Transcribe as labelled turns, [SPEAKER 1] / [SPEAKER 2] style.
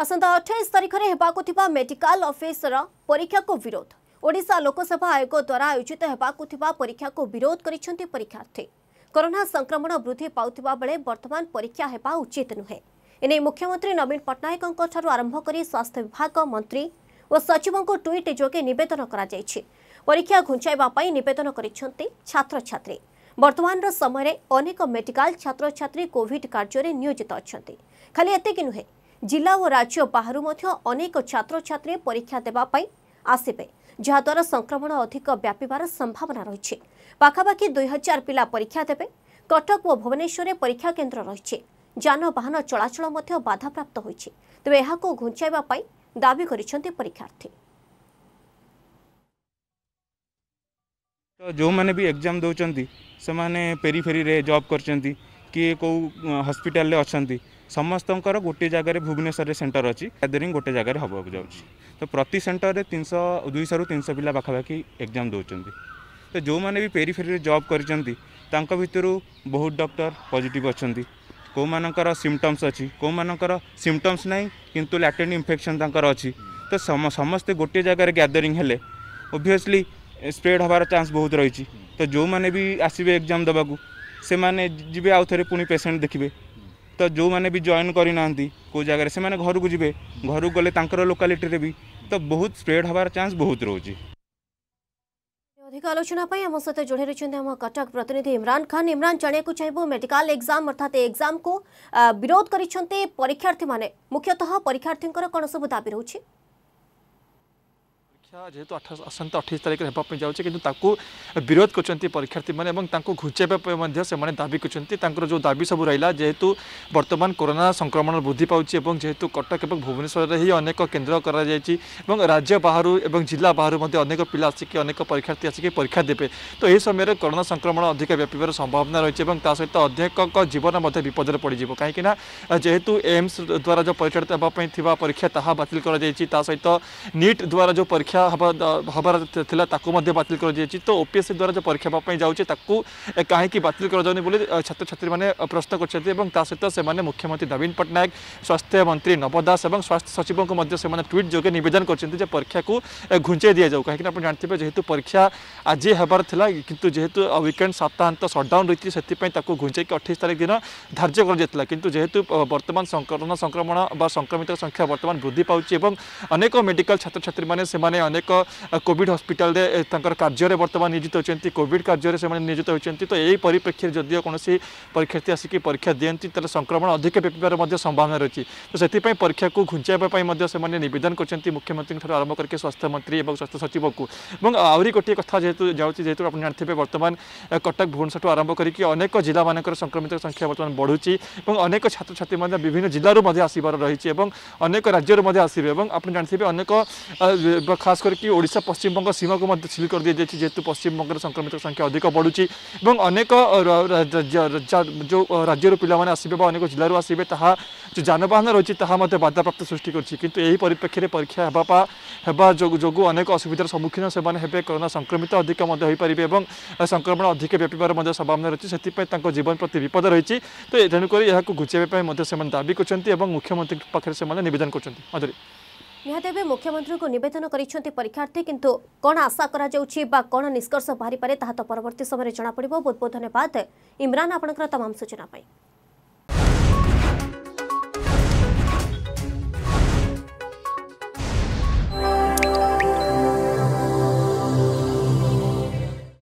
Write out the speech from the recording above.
[SPEAKER 1] ଆସନ୍ତା ଅଠେଇଶ ତାରିଖରେ ହେବାକୁ ଥିବା ମେଡିକାଲ ଅଫିସର ପରୀକ୍ଷାକୁ ବିରୋଧ ଓଡ଼ିଶା ଲୋକସଭା ଆୟୋଗ ଦ୍ୱାରା ଆୟୋଜିତ ହେବାକୁ ଥିବା ପରୀକ୍ଷାକୁ ବିରୋଧ କରିଛନ୍ତି ପରୀକ୍ଷାର୍ଥୀ କରୋନା ସଂକ୍ରମଣ ବୃଦ୍ଧି ପାଉଥିବା ବେଳେ ବର୍ତ୍ତମାନ ପରୀକ୍ଷା ହେବା ଉଚିତ ନୁହେଁ ଏନେଇ ମୁଖ୍ୟମନ୍ତ୍ରୀ ନବୀନ ପଟ୍ଟନାୟକଙ୍କଠାରୁ ଆରମ୍ଭ କରି ସ୍ୱାସ୍ଥ୍ୟ ବିଭାଗ ମନ୍ତ୍ରୀ ଓ ସଚିବଙ୍କୁ ଟ୍ୱିଟ୍ ଯୋଗେ ନିବେଦନ କରାଯାଇଛି ପରୀକ୍ଷା ଘୁଞ୍ଚାଇବା ପାଇଁ ନିବେଦନ କରିଛନ୍ତି ଛାତ୍ରଛାତ୍ରୀ ବର୍ତ୍ତମାନର ସମୟରେ ଅନେକ ମେଡିକାଲ ଛାତ୍ରଛାତ୍ରୀ କୋଭିଡ କାର୍ଯ୍ୟରେ ନିୟୋଜିତ ଅଛନ୍ତି ଖାଲି ଏତିକି ନୁହେଁ ଜିଲ୍ଲା ଓ ରାଜ୍ୟ ବାହାରୁ ମଧ୍ୟ ଅନେକ ଛାତ୍ରଛାତ୍ରୀ ପରୀକ୍ଷା ଦେବା ପାଇଁ ଆସିବେ ଯାହାଦ୍ୱାରା ସଂକ୍ରମଣ ଅଧିକ ବ୍ୟାପିବାର ସମ୍ଭାବନା ରହିଛି ପାଖାପାଖି ଦୁଇ ହଜାର ପିଲା ପରୀକ୍ଷା ଦେବେ କଟକ ଓ ଭୁବନେଶ୍ୱରରେ ପରୀକ୍ଷା କେନ୍ଦ୍ର ରହିଛି ଯାନବାହନ ଚଳାଚଳ ମଧ୍ୟ ବାଧାପ୍ରାପ୍ତ ହୋଇଛି ତେବେ ଏହାକୁ ଘୁଞ୍ଚାଇବା ପାଇଁ ଦାବି କରିଛନ୍ତି ପରୀକ୍ଷାର୍ଥୀ
[SPEAKER 2] ଯେଉଁମାନେ ବି ଏକ୍ଜାମ୍ ଦେଉଛନ୍ତି ସେମାନେ ପେରିଫେରିରେ ଜବ୍ କରିଛନ୍ତି କିଏ କେଉଁ ହସ୍ପିଟାଲରେ ଅଛନ୍ତି ସମସ୍ତଙ୍କର ଗୋଟିଏ ଜାଗାରେ ଭୁବନେଶ୍ୱରରେ ସେଣ୍ଟର ଅଛି ଗ୍ୟାଦରିଂ ଗୋଟେ ଜାଗାରେ ହେବାକୁ ଯାଉଛି ତ ପ୍ରତି ସେଣ୍ଟରରେ ତିନିଶହ ଦୁଇଶହରୁ ତିନିଶହ ପିଲା ପାଖାପାଖି ଏକ୍ଜାମ୍ ଦେଉଛନ୍ତି ତ ଯେଉଁମାନେ ବି ପେରିଫେରିରେ ଜବ୍ କରିଛନ୍ତି ତାଙ୍କ ଭିତରୁ ବହୁତ ଡକ୍ଟର ପଜିଟିଭ୍ ଅଛନ୍ତି କେଉଁମାନଙ୍କର ସିମ୍ପଟମ୍ସ ଅଛି କେଉଁମାନଙ୍କର ସିମ୍ପଟମ୍ସ ନାହିଁ କିନ୍ତୁ ଲାଟେନ୍ ଇନଫେକ୍ସନ୍ ତାଙ୍କର ଅଛି ତ ସମସ୍ତେ ଗୋଟିଏ ଜାଗାରେ ଗ୍ୟାଦରିଂ ହେଲେ ଓଭିଅସ୍ଲି ସ୍ପ୍ରେଡ୍ ହେବାର ଚାନ୍ସ ବହୁତ ରହିଛି ତ ଯେଉଁମାନେ ବି ଆସିବେ ଏକ୍ଜାମ୍ ଦେବାକୁ ସେମାନେ ଯିବେ ଆଉ ଥରେ ପୁଣି ପେସେଣ୍ଟ ଦେଖିବେ ତ ଯେଉଁମାନେ ବି ଜଏନ୍ କରିନାହାନ୍ତି କେଉଁ ଜାଗାରେ ସେମାନେ ଘରକୁ ଯିବେ ଘରକୁ ଗଲେ ତାଙ୍କର ଲୋକାଲିଟିରେ ବି ତ ବହୁତ ସ୍ପ୍ରେଡ୍ ହେବାର ଚାନ୍ସ ବହୁତ ରହୁଛି
[SPEAKER 1] ଅଧିକ ଆଲୋଚନା ପାଇଁ ଆମ ସହିତ ଯୋଡ଼ି ରହିଛନ୍ତି ଆମ କଟକ ପ୍ରତିନିଧି ଇମ୍ରାନ ଖାନ୍ ଇମ୍ରାନ ଜାଣିବାକୁ ଚାହିଁବୁ ମେଡିକାଲ ଏକ୍ଜାମ ଅର୍ଥାତ୍ ଏକ୍ଜାମକୁ ବିରୋଧ କରିଛନ୍ତି ପରୀକ୍ଷାର୍ଥୀମାନେ ମୁଖ୍ୟତଃ ପରୀକ୍ଷାର୍ଥୀଙ୍କର କ'ଣ ସବୁ ଦାବି ରହୁଛି
[SPEAKER 3] परीक्षा जेहतु आसंत अठाई तारीख में हाँपी जाऊँच कितु विरोध करते परीक्षार्थी मैंने घुंचाईवाई दाबी कर जो दाबी सब रहा जेहतु बर्तमान कोरोना संक्रमण वृद्धि पाँच और जेहतु कटक भुवनेश्वर से ही अनेक केन्द्र कर राज्य बाहर और जिला बाहर अनेक पिला आसिक अनेक परीक्षार्थी आसिक परीक्षा देते तो यह समय करोना संक्रमण अधिक व्यापार संभावना रही है और सहित अध्यक्ष जीवन विपद पड़ज कहीं जेहतु एम्स द्वारा जो परिचालित होगा परीक्षा ताल सहित नीट द्वारा जो परीक्षा ହେବାର ତାକୁ ମଧ୍ୟ ବାତିଲ କରାଯାଇଛି ତ ଓପିଏସ୍ସି ଦ୍ୱାରା ଯେଉଁ ପରୀକ୍ଷା ହେବା ପାଇଁ ଯାଉଛି ତାକୁ କାହିଁକି ବାତିଲ କରାଯାଉନି ବୋଲି ଛାତ୍ରଛାତ୍ରୀମାନେ ପ୍ରଶ୍ନ କରିଛନ୍ତି ଏବଂ ତା ସହିତ ସେମାନେ ମୁଖ୍ୟମନ୍ତ୍ରୀ ନବୀନ ପଟ୍ଟନାୟକ ସ୍ୱାସ୍ଥ୍ୟ ମନ୍ତ୍ରୀ ନବ ଦାସ ଏବଂ ସ୍ୱାସ୍ଥ୍ୟ ସଚିବଙ୍କୁ ମଧ୍ୟ ସେମାନେ ଟ୍ୱିଟ୍ ଯୋଗେ ନିବେଦନ କରିଛନ୍ତି ଯେ ପରୀକ୍ଷାକୁ ଘୁଞ୍ଚାଇ ଦିଆଯାଉ କାହିଁକିନା ଆପଣ ଜାଣିଥିବେ ଯେହେତୁ ପରୀକ୍ଷା ଆଜି ହେବାର ଥିଲା କିନ୍ତୁ ଯେହେତୁ ୱିକେଣ୍ଡ ସପ୍ତାହାନ୍ତ ସଟ୍ଡାଉନ୍ ରହିଛି ସେଥିପାଇଁ ତାକୁ ଘୁଞ୍ଚାଇକି ଅଠେଇଶ ତାରିଖ ଦିନ ଧାର୍ଯ୍ୟ କରାଯାଇଥିଲା କିନ୍ତୁ ଯେହେତୁ ବର୍ତ୍ତମାନ କରୋନା ସଂକ୍ରମଣ ବା ସଂକ୍ରମିତ ସଂଖ୍ୟା ବର୍ତ୍ତମାନ ବୃଦ୍ଧି ପାଉଛି ଏବଂ ଅନେକ ମେଡିକାଲ ଛାତ୍ରଛାତ୍ରୀମାନେ ସେମାନେ अनेक कॉविड हस्पिटाल कार्य बर्तमान नियोजित होती कॉविड कार्य नियोजित होती तो यही परिप्रेक्षी में जदि कौन परीक्षार्थी आसिक परीक्षा दिखती तेज़े संक्रमण अधिक व्यापार संभावना रही तो से परीक्षा को घुंचावेदन कर मुख्यमंत्री ठीक आरंभ करके स्वास्थ्य मंत्री और स्वास्थ्य सचिव को आहरी गोटे कथ जाए जेहतु आप जानते हैं बर्तमान कटक भुवनेश्वर ठू आरंभ करके जिला मानक संक्रमित संख्या बर्तमान बढ़ुच्ची और अनेक छात्र छात्री विभिन्न जिलूर रही है और अनेक राज्य आसवे और आप जानते हैं अनेक खास करके पश्चिम बंग सीमा को सिल कर दी जाए पश्चिम पश्चिमबंग संक्रमित संख्या अधिक बढ़ुची और अनेक जो राज्य पाने आसवे अनेक जिलूर आसवे जो जानवाहन रही है बाधाप्राप्त सृष्टि करुँ परिप्रेक्षी परीक्षा हाँ जो अनेक असुविधार सम्मुखीन से करोना संक्रमित अधिक पारे और संक्रमण अधिक व्यापार संभावना रही है से जीवन प्रति विपद रही तो तेणुक यह घुचाई दावी कर मुख्यमंत्री पाखे से निवेदन कर
[SPEAKER 1] ନିହାତି ଏବେ ମୁଖ୍ୟମନ୍ତ୍ରୀଙ୍କୁ ନିବେଦନ କରିଛନ୍ତି ପରୀକ୍ଷାର୍ଥୀ କିନ୍ତୁ କ'ଣ ଆଶା କରାଯାଉଛି ବା କ'ଣ ନିଷ୍କର୍ଷ ବାହାରିପାରେ ତାହା ତ ପରବର୍ତ୍ତୀ ସମୟରେ ଜଣାପଡ଼ିବ ବହୁତ ବହୁତ ଧନ୍ୟବାଦ ଇମ୍ରାନ ଆପଣଙ୍କର ତମାମ ସୂଚନା ପାଇଁ